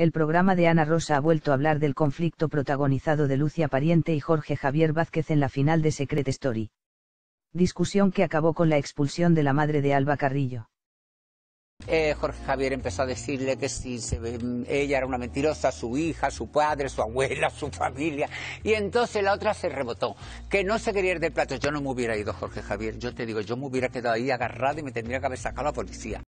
el programa de Ana Rosa ha vuelto a hablar del conflicto protagonizado de Lucia Pariente y Jorge Javier Vázquez en la final de Secret Story. Discusión que acabó con la expulsión de la madre de Alba Carrillo. Eh, Jorge Javier empezó a decirle que si ella era una mentirosa, su hija, su padre, su abuela, su familia. Y entonces la otra se rebotó, que no se quería ir de plato. Yo no me hubiera ido, Jorge Javier. Yo te digo, yo me hubiera quedado ahí agarrado y me tendría que haber sacado a la policía.